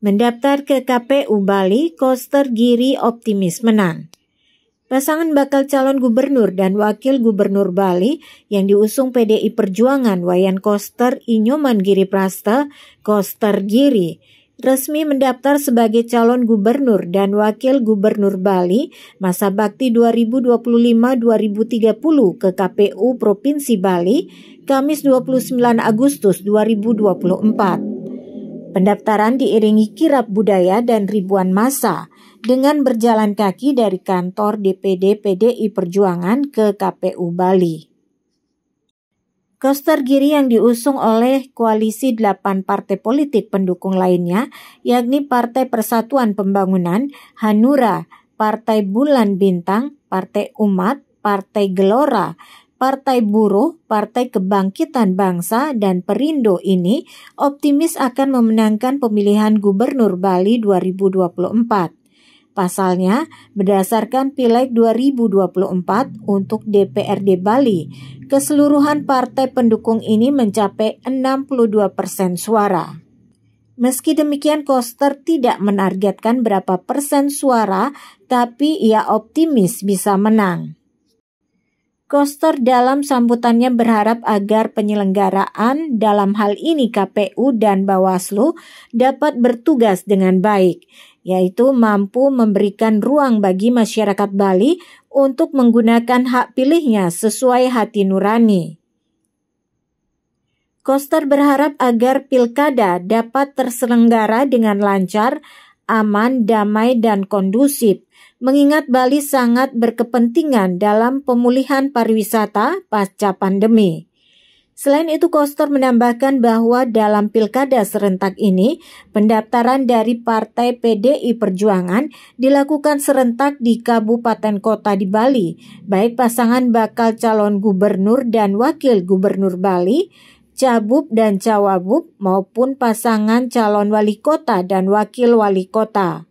Mendaftar ke KPU Bali, Koster Giri optimis menang. Pasangan bakal calon gubernur dan wakil gubernur Bali yang diusung PDI Perjuangan Wayan Koster Inyoman Giri Prasta, Koster Giri, resmi mendaftar sebagai calon gubernur dan wakil gubernur Bali masa bakti 2025-2030 ke KPU Provinsi Bali, Kamis 29 Agustus 2024. Pendaftaran diiringi kirap budaya dan ribuan masa dengan berjalan kaki dari kantor DPD PDI Perjuangan ke KPU Bali. Koster Giri yang diusung oleh koalisi delapan partai politik pendukung lainnya, yakni Partai Persatuan Pembangunan, Hanura, Partai Bulan Bintang, Partai Umat, Partai Gelora, Partai Buruh, Partai Kebangkitan Bangsa, dan Perindo ini optimis akan memenangkan pemilihan Gubernur Bali 2024. Pasalnya, berdasarkan Pileg 2024 untuk DPRD Bali, keseluruhan partai pendukung ini mencapai 62 persen suara. Meski demikian, Koster tidak menargetkan berapa persen suara, tapi ia optimis bisa menang. Koster dalam sambutannya berharap agar penyelenggaraan dalam hal ini KPU dan Bawaslu dapat bertugas dengan baik, yaitu mampu memberikan ruang bagi masyarakat Bali untuk menggunakan hak pilihnya sesuai hati nurani. Koster berharap agar pilkada dapat terselenggara dengan lancar aman, damai, dan kondusif. Mengingat Bali sangat berkepentingan dalam pemulihan pariwisata pasca pandemi. Selain itu, Koster menambahkan bahwa dalam pilkada serentak ini, pendaftaran dari Partai PDI Perjuangan dilakukan serentak di kabupaten kota di Bali, baik pasangan bakal calon gubernur dan wakil gubernur Bali, Cabub dan Cawabub maupun pasangan calon wali kota dan wakil wali kota.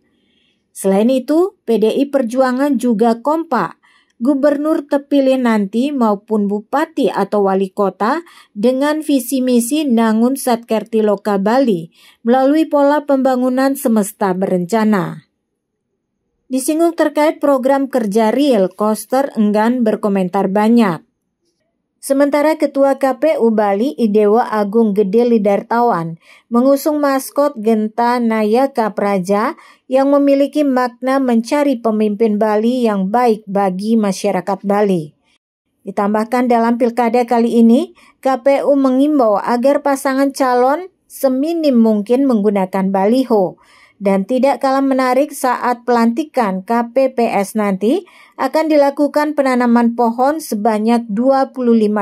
Selain itu, PDI Perjuangan juga kompak gubernur terpilih nanti maupun bupati atau wali kota dengan visi misi Nangun Loka Bali melalui pola pembangunan semesta berencana. Disinggung terkait program kerja real, Koster enggan berkomentar banyak. Sementara Ketua KPU Bali Idewa Agung Gede Lidartawan mengusung maskot Genta Nayaka Praja yang memiliki makna mencari pemimpin Bali yang baik bagi masyarakat Bali. Ditambahkan dalam pilkada kali ini, KPU mengimbau agar pasangan calon seminim mungkin menggunakan baliho dan tidak kalah menarik saat pelantikan KPPS nanti akan dilakukan penanaman pohon sebanyak 25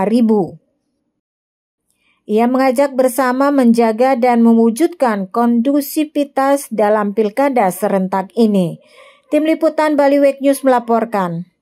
ribu. Ia mengajak bersama menjaga dan mewujudkan kondusivitas dalam pilkada serentak ini. Tim Liputan Bali Week News melaporkan.